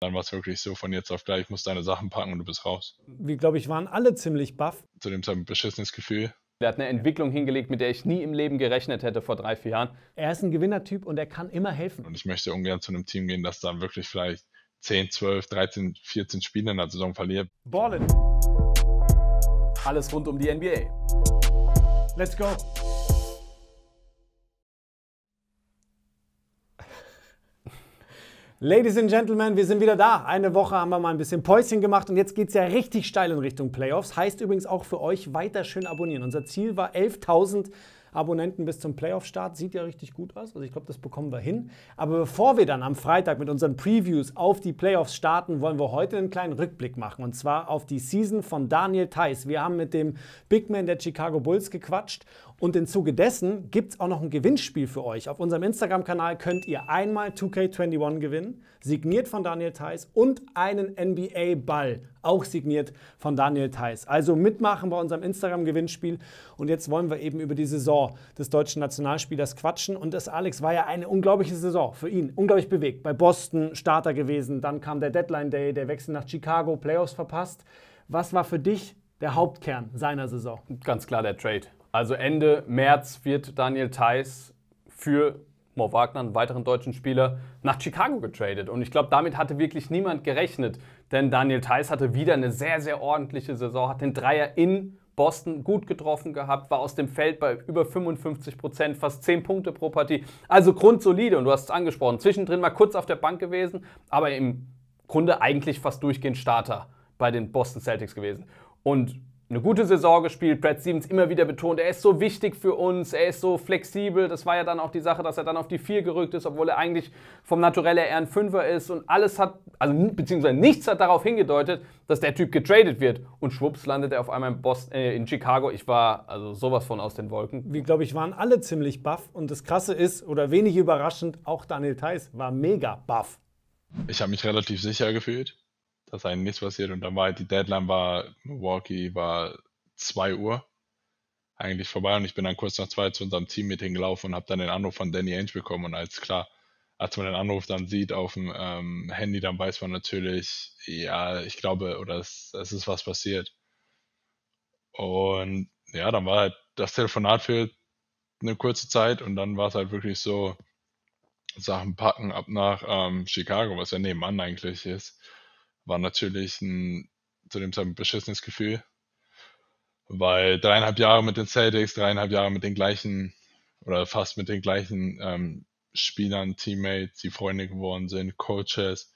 Dann war es wirklich so von jetzt auf gleich, muss deine Sachen packen und du bist raus. Wir, glaube ich, waren alle ziemlich baff. Zu dem Zeitpunkt beschissenes Gefühl. Der hat eine Entwicklung hingelegt, mit der ich nie im Leben gerechnet hätte vor drei, vier Jahren. Er ist ein Gewinnertyp und er kann immer helfen. Und ich möchte ungern zu einem Team gehen, das dann wirklich vielleicht 10, 12, 13, 14 Spiele in der Saison verliert. Ballin. Alles rund um die NBA. Let's go. Ladies and Gentlemen, wir sind wieder da. Eine Woche haben wir mal ein bisschen Päuschen gemacht und jetzt geht es ja richtig steil in Richtung Playoffs. Heißt übrigens auch für euch weiter schön abonnieren. Unser Ziel war 11.000 Abonnenten bis zum Playoff-Start. Sieht ja richtig gut aus. Also ich glaube, das bekommen wir hin. Aber bevor wir dann am Freitag mit unseren Previews auf die Playoffs starten, wollen wir heute einen kleinen Rückblick machen. Und zwar auf die Season von Daniel Theiss. Wir haben mit dem Big Man der Chicago Bulls gequatscht und im Zuge dessen gibt es auch noch ein Gewinnspiel für euch. Auf unserem Instagram-Kanal könnt ihr einmal 2K21 gewinnen, signiert von Daniel Theiss und einen NBA-Ball, auch signiert von Daniel Theiss. Also mitmachen bei unserem Instagram-Gewinnspiel. Und jetzt wollen wir eben über die Saison des deutschen Nationalspielers quatschen. Und das Alex war ja eine unglaubliche Saison für ihn, unglaublich bewegt. Bei Boston Starter gewesen, dann kam der Deadline Day, der Wechsel nach Chicago, Playoffs verpasst. Was war für dich der Hauptkern seiner Saison? Ganz klar der Trade. Also Ende März wird Daniel Theiss für Mo Wagner, einen weiteren deutschen Spieler, nach Chicago getradet. Und ich glaube, damit hatte wirklich niemand gerechnet, denn Daniel Theiss hatte wieder eine sehr, sehr ordentliche Saison, hat den Dreier in Boston gut getroffen gehabt, war aus dem Feld bei über 55 Prozent, fast 10 Punkte pro Partie. Also grundsolide und du hast es angesprochen. Zwischendrin mal kurz auf der Bank gewesen, aber im Grunde eigentlich fast durchgehend Starter bei den Boston Celtics gewesen. Und eine gute Saison gespielt. Brad Stevens immer wieder betont, er ist so wichtig für uns, er ist so flexibel. Das war ja dann auch die Sache, dass er dann auf die Vier gerückt ist, obwohl er eigentlich vom Naturell eher ein Fünfer ist. Und alles hat, also beziehungsweise nichts hat darauf hingedeutet, dass der Typ getradet wird. Und schwupps landet er auf einmal in, Boston, äh, in Chicago. Ich war also sowas von aus den Wolken. Wir, glaube ich, waren alle ziemlich baff. Und das Krasse ist, oder wenig überraschend, auch Daniel Theiss war mega baff. Ich habe mich relativ sicher gefühlt dass einem nichts passiert. Und dann war halt die Deadline war, Milwaukee war 2 Uhr eigentlich vorbei und ich bin dann kurz nach zwei zu unserem Team Teammeeting gelaufen und habe dann den Anruf von Danny Ainge bekommen und als klar, als man den Anruf dann sieht auf dem ähm, Handy, dann weiß man natürlich, ja, ich glaube, oder es, es ist was passiert. Und ja, dann war halt das Telefonat für eine kurze Zeit und dann war es halt wirklich so Sachen packen ab nach ähm, Chicago, was ja nebenan eigentlich ist war natürlich ein zu dem Zeitpunkt beschissenes Gefühl, weil dreieinhalb Jahre mit den Celtics, dreieinhalb Jahre mit den gleichen oder fast mit den gleichen ähm, Spielern, Teammates, die Freunde geworden sind, Coaches.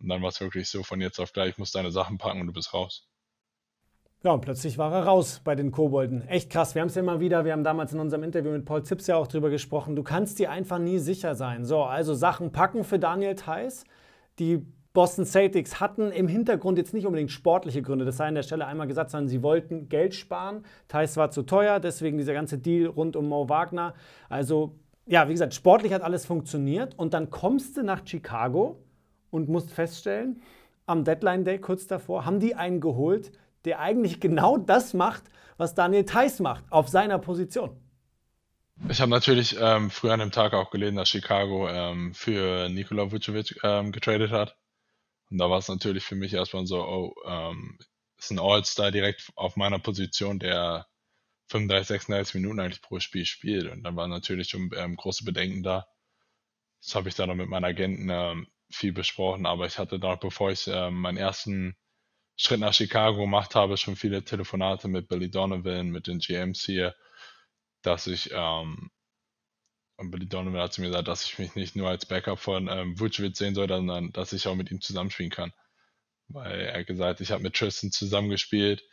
Und dann war es wirklich so von jetzt auf gleich, ich muss deine Sachen packen und du bist raus. Ja, und plötzlich war er raus bei den Kobolden. Echt krass. Wir haben es ja immer wieder, wir haben damals in unserem Interview mit Paul Zips ja auch drüber gesprochen. Du kannst dir einfach nie sicher sein. So, also Sachen packen für Daniel Theiss. Die Boston Celtics hatten im Hintergrund jetzt nicht unbedingt sportliche Gründe, das sei an der Stelle einmal gesagt, sondern sie wollten Geld sparen. Thais war zu teuer, deswegen dieser ganze Deal rund um Mo Wagner. Also, ja, wie gesagt, sportlich hat alles funktioniert und dann kommst du nach Chicago und musst feststellen, am Deadline Day kurz davor haben die einen geholt, der eigentlich genau das macht, was Daniel Theiss macht, auf seiner Position. Ich habe natürlich ähm, früher an dem Tag auch gelesen, dass Chicago ähm, für Nikola Vucevic ähm, getradet hat. Und da war es natürlich für mich erstmal so, oh, ähm, ist ein All-Star direkt auf meiner Position, der 35, 36 Minuten eigentlich pro Spiel spielt. Und dann waren natürlich schon ähm, große Bedenken da. Das habe ich dann noch mit meinen Agenten ähm, viel besprochen, aber ich hatte da, bevor ich äh, meinen ersten Schritt nach Chicago gemacht habe, schon viele Telefonate mit Billy Donovan, mit den GMs hier, dass ich ähm, und Billy Donovan hat zu mir gesagt, dass ich mich nicht nur als Backup von ähm, Vucevic sehen soll, sondern dass ich auch mit ihm zusammenspielen kann. Weil er gesagt, ich habe mit Tristan zusammengespielt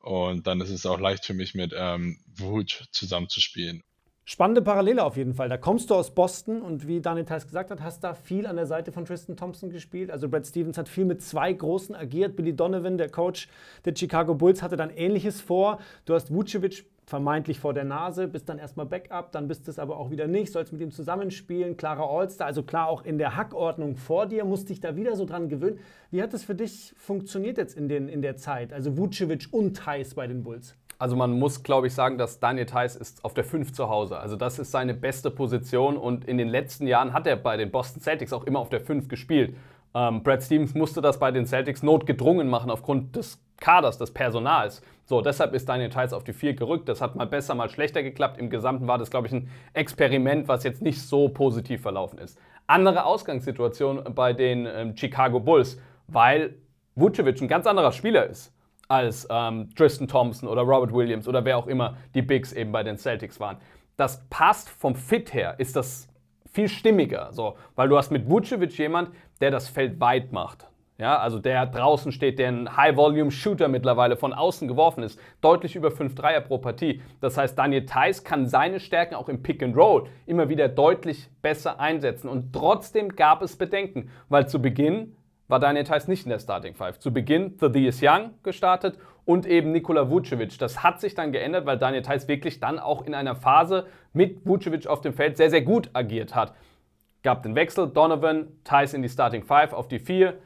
und dann ist es auch leicht für mich, mit ähm, Vucevic zusammenzuspielen. Spannende Parallele auf jeden Fall. Da kommst du aus Boston und wie Daniel Theiss gesagt hat, hast da viel an der Seite von Tristan Thompson gespielt. Also Brad Stevens hat viel mit zwei Großen agiert. Billy Donovan, der Coach der Chicago Bulls, hatte dann Ähnliches vor. Du hast Vucevic vermeintlich vor der Nase, bist dann erstmal Backup, dann bist es aber auch wieder nicht, sollst mit ihm zusammenspielen, klarer Allstar, also klar auch in der Hackordnung vor dir, musst dich da wieder so dran gewöhnen. Wie hat das für dich funktioniert jetzt in, den, in der Zeit, also Vucevic und Thais bei den Bulls? Also man muss, glaube ich, sagen, dass Daniel Theiss ist auf der 5 zu Hause. Also das ist seine beste Position und in den letzten Jahren hat er bei den Boston Celtics auch immer auf der 5 gespielt. Ähm, Brad Stevens musste das bei den Celtics notgedrungen machen aufgrund des Kaders, des Personals. So, deshalb ist Daniel Theiss auf die 4 gerückt. Das hat mal besser, mal schlechter geklappt. Im Gesamten war das, glaube ich, ein Experiment, was jetzt nicht so positiv verlaufen ist. Andere Ausgangssituation bei den ähm, Chicago Bulls, weil Vucevic ein ganz anderer Spieler ist als ähm, Tristan Thompson oder Robert Williams oder wer auch immer die Bigs eben bei den Celtics waren. Das passt vom Fit her, ist das viel stimmiger, so, weil du hast mit Vucevic jemand, der das Feld weit macht. Ja, also der draußen steht, der ein High-Volume-Shooter mittlerweile von außen geworfen ist. Deutlich über 5 Dreier pro Partie. Das heißt, Daniel Theiss kann seine Stärken auch im Pick and Roll immer wieder deutlich besser einsetzen. Und trotzdem gab es Bedenken, weil zu Beginn war Daniel Theiss nicht in der Starting Five. Zu Beginn The D is Young gestartet und eben Nikola Vucevic. Das hat sich dann geändert, weil Daniel Theiss wirklich dann auch in einer Phase mit Vucevic auf dem Feld sehr, sehr gut agiert hat. Gab den Wechsel, Donovan, Theiss in die Starting Five auf die 4.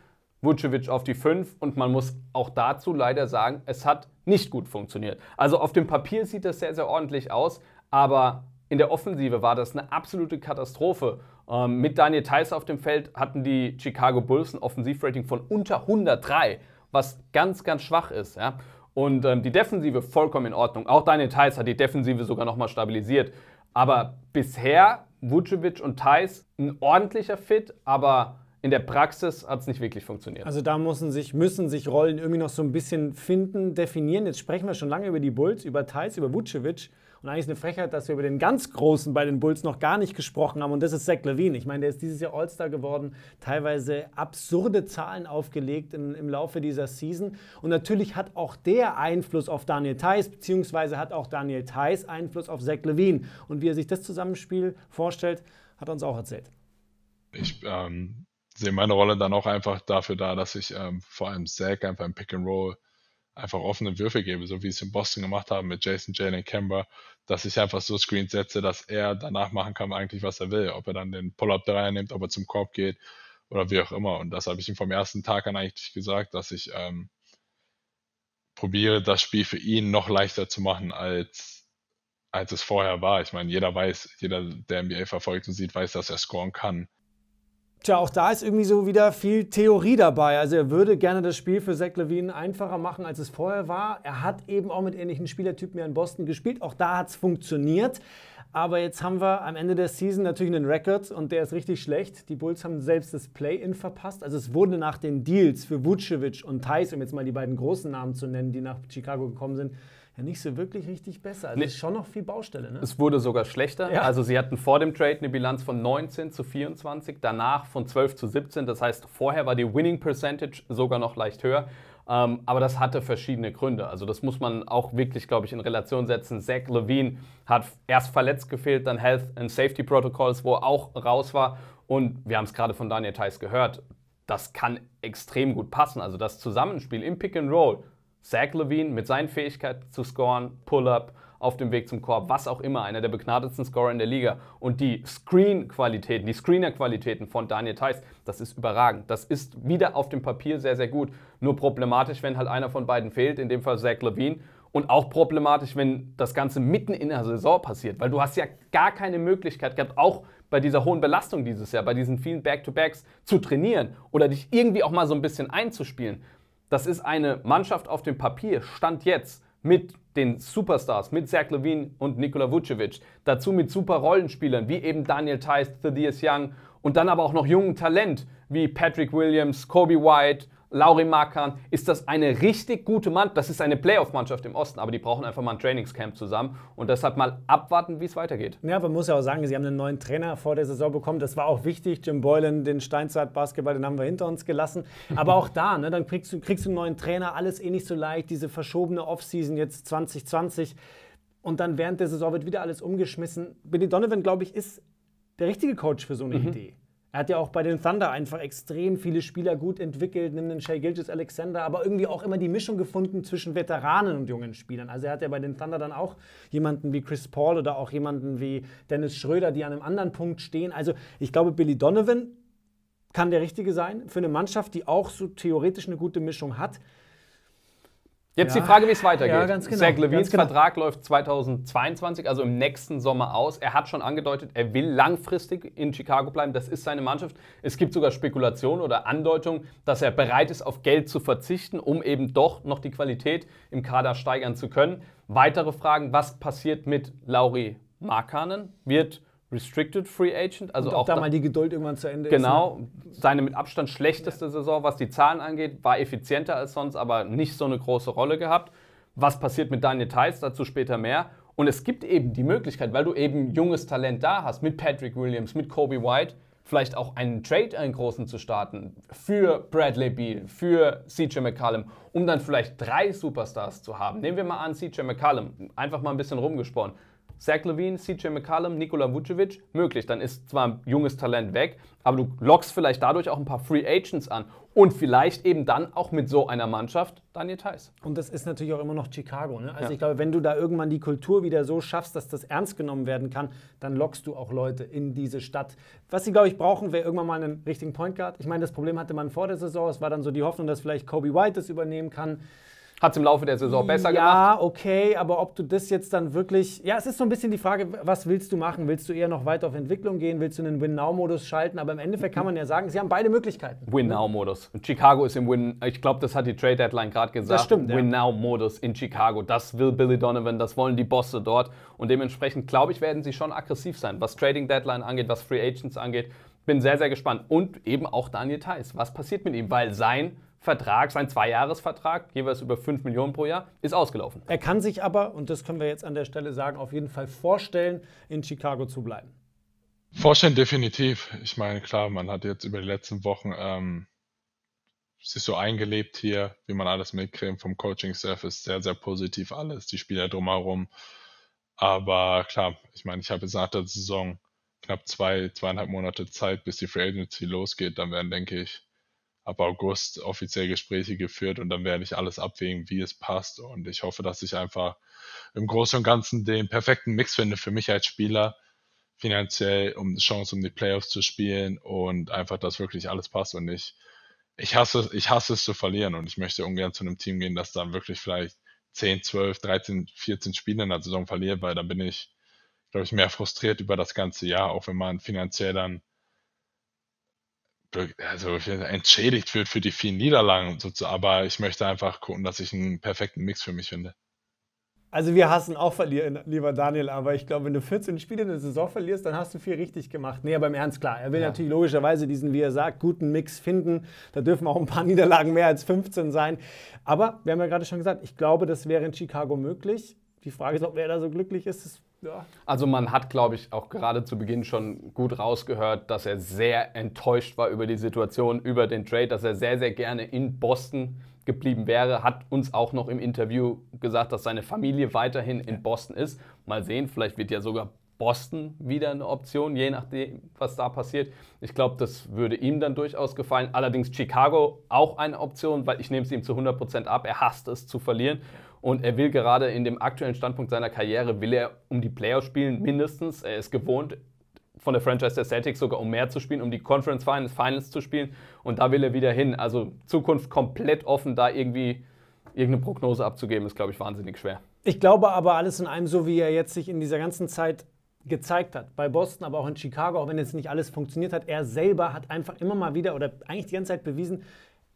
Vucevic auf die 5 und man muss auch dazu leider sagen, es hat nicht gut funktioniert. Also auf dem Papier sieht das sehr, sehr ordentlich aus, aber in der Offensive war das eine absolute Katastrophe. Ähm, mit Daniel Theiss auf dem Feld hatten die Chicago Bulls ein Offensivrating von unter 103, was ganz, ganz schwach ist. Ja? Und ähm, die Defensive vollkommen in Ordnung. Auch Daniel Theiss hat die Defensive sogar nochmal stabilisiert. Aber bisher Vucevic und Theiss ein ordentlicher Fit, aber in der Praxis hat es nicht wirklich funktioniert. Also da müssen sich, müssen sich Rollen irgendwie noch so ein bisschen finden, definieren. Jetzt sprechen wir schon lange über die Bulls, über Thais, über Vucevic. Und eigentlich ist eine Frechheit, dass wir über den ganz Großen bei den Bulls noch gar nicht gesprochen haben. Und das ist Zach Levine. Ich meine, der ist dieses Jahr All-Star geworden, teilweise absurde Zahlen aufgelegt im, im, Laufe dieser Season. Und natürlich hat auch der Einfluss auf Daniel Theiss, beziehungsweise hat auch Daniel Theiss Einfluss auf Zach Levine. Und wie er sich das Zusammenspiel vorstellt, hat er uns auch erzählt. Ich ähm, sehe meine Rolle dann auch einfach dafür da, dass ich ähm, vor allem Zack einfach im Pick and Roll einfach offene Würfe gebe, so wie es in Boston gemacht haben mit Jason Jalen Kemba, dass ich einfach so Screens setze, dass er danach machen kann eigentlich, was er will. Ob er dann den Pull-Up Dreier nimmt, ob er zum Korb geht oder wie auch immer. Und das habe ich ihm vom ersten Tag an eigentlich gesagt, dass ich ähm, probiere, das Spiel für ihn noch leichter zu machen, als, als es vorher war. Ich meine, jeder weiß, jeder, der NBA verfolgt und sieht, weiß, dass er scoren kann. Tja, auch da ist irgendwie so wieder viel Theorie dabei. Also er würde gerne das Spiel für Zach Levine einfacher machen, als es vorher war. Er hat eben auch mit ähnlichen Spielertypen ja in Boston gespielt. Auch da hat es funktioniert. Aber jetzt haben wir am Ende der Season natürlich einen Rekord und der ist richtig schlecht. Die Bulls haben selbst das Play-In verpasst. Also es wurde nach den Deals für Vucevic und Thais, um jetzt mal die beiden großen Namen zu nennen, die nach Chicago gekommen sind, nicht so wirklich richtig besser. Also nee. ist schon noch viel Baustelle. Ne? Es wurde sogar schlechter. Ja. Also sie hatten vor dem Trade eine Bilanz von 19 zu 24, danach von 12 zu 17. Das heißt, vorher war die Winning Percentage sogar noch leicht höher. Ähm, aber das hatte verschiedene Gründe. Also das muss man auch wirklich, glaube ich, in Relation setzen. Zach Levine hat erst verletzt gefehlt, dann Health and Safety Protocols, wo er auch raus war. Und wir haben es gerade von Daniel Theiss gehört. Das kann extrem gut passen. Also das Zusammenspiel im Pick and Roll Zach Levine mit seinen Fähigkeiten zu scoren, Pull-up, auf dem Weg zum Korb, was auch immer, einer der begnadetsten Scorer in der Liga. Und die Screen-Qualitäten, die Screener-Qualitäten von Daniel Theiss, das ist überragend. Das ist wieder auf dem Papier sehr, sehr gut. Nur problematisch, wenn halt einer von beiden fehlt, in dem Fall Zach Levine. Und auch problematisch, wenn das Ganze mitten in der Saison passiert, weil du hast ja gar keine Möglichkeit gehabt, auch bei dieser hohen Belastung dieses Jahr, bei diesen vielen Back-to-Backs zu trainieren oder dich irgendwie auch mal so ein bisschen einzuspielen. Das ist eine Mannschaft auf dem Papier, Stand jetzt, mit den Superstars, mit Zach Levine und Nikola Vucevic. Dazu mit super Rollenspielern wie eben Daniel Theis, Thaddeus Young und dann aber auch noch jungen Talent wie Patrick Williams, Kobe White Lauri Markan, ist das eine richtig gute Mannschaft. Das ist eine Playoff-Mannschaft im Osten, aber die brauchen einfach mal ein Trainingscamp zusammen und deshalb mal abwarten, wie es weitergeht. Ja, man muss ja auch sagen, sie haben einen neuen Trainer vor der Saison bekommen. Das war auch wichtig. Jim Boylan, den Steinzeit-Basketball, den haben wir hinter uns gelassen. Aber auch da, ne, dann kriegst du, kriegst du einen neuen Trainer, alles eh nicht so leicht. Diese verschobene Offseason jetzt 2020. Und dann während der Saison wird wieder alles umgeschmissen. Billy Donovan, glaube ich, ist der richtige Coach für so eine mhm. Idee. Er hat ja auch bei den Thunder einfach extrem viele Spieler gut entwickelt, nimmt den Shea Gilgis Alexander, aber irgendwie auch immer die Mischung gefunden zwischen Veteranen und jungen Spielern. Also er hat ja bei den Thunder dann auch jemanden wie Chris Paul oder auch jemanden wie Dennis Schröder, die an einem anderen Punkt stehen. Also ich glaube, Billy Donovan kann der Richtige sein für eine Mannschaft, die auch so theoretisch eine gute Mischung hat. Jetzt ja. die Frage, wie es weitergeht. Ja, ganz genau. Zach Levins genau. Vertrag läuft 2022, also im nächsten Sommer aus. Er hat schon angedeutet, er will langfristig in Chicago bleiben. Das ist seine Mannschaft. Es gibt sogar Spekulationen oder Andeutungen, dass er bereit ist, auf Geld zu verzichten, um eben doch noch die Qualität im Kader steigern zu können. Weitere Fragen, was passiert mit Lauri Markanen? Wird Restricted Free Agent. Also und auch da mal die Geduld irgendwann zu Ende genau, ist. Genau. Ne? Seine mit Abstand schlechteste ja. Saison, was die Zahlen angeht, war effizienter als sonst, aber nicht so eine große Rolle gehabt. Was passiert mit Daniel Theiss? Dazu später mehr. Und es gibt eben die Möglichkeit, weil du eben junges Talent da hast, mit Patrick Williams, mit Kobe White, vielleicht auch einen Trade, einen großen zu starten, für Bradley Beal, für CJ McCallum, um dann vielleicht drei Superstars zu haben. Nehmen wir mal an, CJ McCallum, einfach mal ein bisschen rumgesponnen Zach Levine, CJ McCallum, Nikola Vucevic möglich. Dann ist zwar ein junges Talent weg, aber du lockst vielleicht dadurch auch ein paar Free Agents an und vielleicht eben dann auch mit so einer Mannschaft Daniel Theiss. Und das ist natürlich auch immer noch Chicago. Ne? Also ja. ich glaube, wenn du da irgendwann die Kultur wieder so schaffst, dass das ernst genommen werden kann, dann lockst du auch Leute in diese Stadt. Was sie, glaube ich, brauchen, wäre irgendwann mal einen richtigen Point Guard. Ich meine, das Problem hatte man vor der Saison. Es war dann so die Hoffnung, dass vielleicht Kobe White das übernehmen kann. Hat es im Laufe der Saison besser ja, gemacht. Ja, okay, aber ob du das jetzt dann wirklich. Ja, es ist so ein bisschen die Frage, was willst du machen? Willst du eher noch weiter auf Entwicklung gehen? Willst du einen Win-Now-Modus schalten? Aber im Endeffekt kann man ja sagen, sie haben beide Möglichkeiten. Win-Now-Modus. Chicago ist im Win. Ich glaube, das hat die Trade Deadline gerade gesagt. Das stimmt. Win-Now-Modus in Chicago. Das will Billy Donovan, das wollen die Bosse dort. Und dementsprechend, glaube ich, werden sie schon aggressiv sein, was Trading Deadline angeht, was Free Agents angeht. Bin sehr, sehr gespannt. Und eben auch Daniel Theiss. Was passiert mit ihm? Weil sein Vertrag, sein Zweijahresvertrag, jeweils über 5 Millionen pro Jahr, ist ausgelaufen. Er kann sich aber, und das können wir jetzt an der Stelle sagen, auf jeden Fall vorstellen, in Chicago zu bleiben. Vorstellen definitiv. Ich meine, klar, man hat jetzt über die letzten Wochen ähm, sich so eingelebt hier, wie man alles mitkriegt vom coaching Service. sehr, sehr positiv alles, die Spieler drumherum. Aber klar, ich meine, ich habe jetzt nach der Saison knapp zwei, zweieinhalb Monate Zeit, bis die Free Agency losgeht. Dann werden, denke ich, ab August offiziell Gespräche geführt und dann werde ich alles abwägen, wie es passt. Und ich hoffe, dass ich einfach im Großen und Ganzen den perfekten Mix finde für mich als Spieler, finanziell, um die Chance, um die Playoffs zu spielen und einfach, dass wirklich alles passt und ich, ich hasse, ich hasse es zu verlieren und ich möchte ungern zu einem Team gehen, das dann wirklich vielleicht 10, 12, 13, 14 Spiele in der Saison verliert, weil dann bin ich, glaube ich, mehr frustriert über das ganze Jahr, auch wenn man finanziell dann also entschädigt wird für die vielen Niederlagen. So, aber ich möchte einfach gucken, dass ich einen perfekten Mix für mich finde. Also wir hassen auch verlieren, lieber Daniel, aber ich glaube, wenn du 14 Spiele in der Saison verlierst, dann hast du viel richtig gemacht. Nee, aber im Ernst, klar, er will ja. natürlich logischerweise diesen, wie er sagt, guten Mix finden. Da dürfen auch ein paar Niederlagen mehr als 15 sein. Aber wir haben ja gerade schon gesagt, ich glaube, das wäre in Chicago möglich. Die Frage ist, ob er da so glücklich ist, das ja. Also man hat, glaube ich, auch gerade zu Beginn schon gut rausgehört, dass er sehr enttäuscht war über die Situation, über den Trade, dass er sehr, sehr gerne in Boston geblieben wäre. Hat uns auch noch im Interview gesagt, dass seine Familie weiterhin in Boston ist. Mal sehen, vielleicht wird ja sogar Boston wieder eine Option, je nachdem, was da passiert. Ich glaube, das würde ihm dann durchaus gefallen. Allerdings Chicago auch eine Option, weil ich nehme es ihm zu 100% ab. Er hasst es zu verlieren. Ja. Und er will gerade in dem aktuellen Standpunkt seiner Karriere, will er um die Playoffs spielen, mindestens. Er ist gewohnt, von der Franchise der Celtics sogar um mehr zu spielen, um die Conference Finals, Finals zu spielen. Und da will er wieder hin. Also Zukunft komplett offen, da irgendwie irgendeine Prognose abzugeben, ist, glaube ich, wahnsinnig schwer. Ich glaube aber alles in allem, so wie er jetzt sich in dieser ganzen Zeit gezeigt hat. Bei Boston, aber auch in Chicago, auch wenn jetzt nicht alles funktioniert hat. Er selber hat einfach immer mal wieder oder eigentlich die ganze Zeit bewiesen,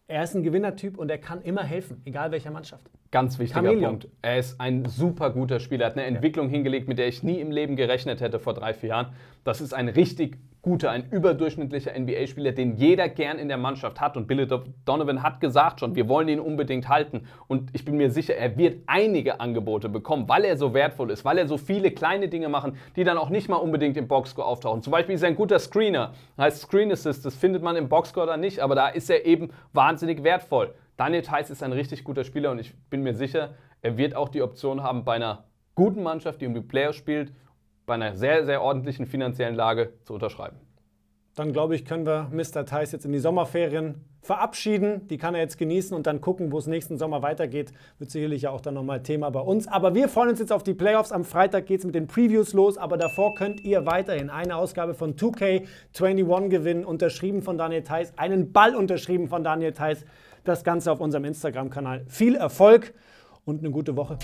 er ist ein Gewinnertyp und er kann immer helfen, egal welcher Mannschaft. Ganz wichtiger Chameleon. Punkt. Er ist ein super guter Spieler, hat eine Entwicklung ja. hingelegt, mit der ich nie im Leben gerechnet hätte vor drei, vier Jahren. Das ist ein richtig guter, ein überdurchschnittlicher NBA-Spieler, den jeder gern in der Mannschaft hat. Und Billy Donovan hat gesagt schon, wir wollen ihn unbedingt halten. Und ich bin mir sicher, er wird einige Angebote bekommen, weil er so wertvoll ist, weil er so viele kleine Dinge machen, die dann auch nicht mal unbedingt im Boxscore auftauchen. Zum Beispiel ist er ein guter Screener, heißt Screen Assist, das findet man im Boxscore dann nicht, aber da ist er eben wahnsinnig wertvoll. Daniel Theiss ist ein richtig guter Spieler und ich bin mir sicher, er wird auch die Option haben, bei einer guten Mannschaft, die um die Player spielt, bei einer sehr, sehr ordentlichen finanziellen Lage zu unterschreiben. Dann glaube ich, können wir Mr. Theis jetzt in die Sommerferien verabschieden. Die kann er jetzt genießen und dann gucken, wo es nächsten Sommer weitergeht. Wird sicherlich ja auch dann nochmal Thema bei uns. Aber wir freuen uns jetzt auf die Playoffs. Am Freitag geht es mit den Previews los. Aber davor könnt ihr weiterhin eine Ausgabe von 2K21 gewinnen. Unterschrieben von Daniel Theiss. Einen Ball unterschrieben von Daniel Theiss. Das Ganze auf unserem Instagram-Kanal. Viel Erfolg und eine gute Woche.